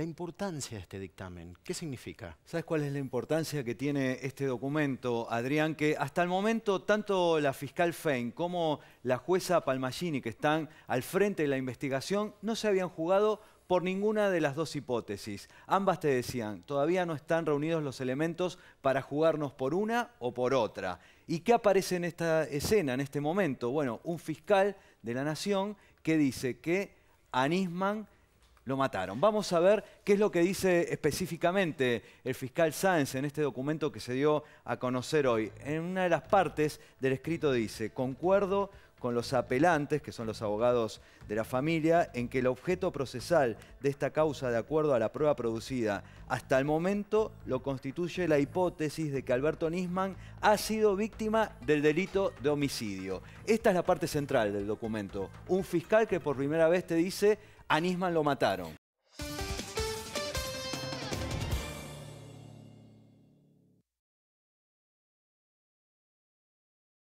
La importancia de este dictamen, ¿qué significa? ¿Sabes cuál es la importancia que tiene este documento, Adrián? Que hasta el momento tanto la fiscal Fein como la jueza Palmagini, que están al frente de la investigación, no se habían jugado por ninguna de las dos hipótesis. Ambas te decían, todavía no están reunidos los elementos para jugarnos por una o por otra. ¿Y qué aparece en esta escena, en este momento? Bueno, un fiscal de la Nación que dice que Anisman lo mataron. Vamos a ver qué es lo que dice específicamente el fiscal Sáenz en este documento que se dio a conocer hoy. En una de las partes del escrito dice, concuerdo con los apelantes, que son los abogados de la familia, en que el objeto procesal de esta causa, de acuerdo a la prueba producida hasta el momento, lo constituye la hipótesis de que Alberto Nisman ha sido víctima del delito de homicidio. Esta es la parte central del documento. Un fiscal que por primera vez te dice, a Nisman lo mataron.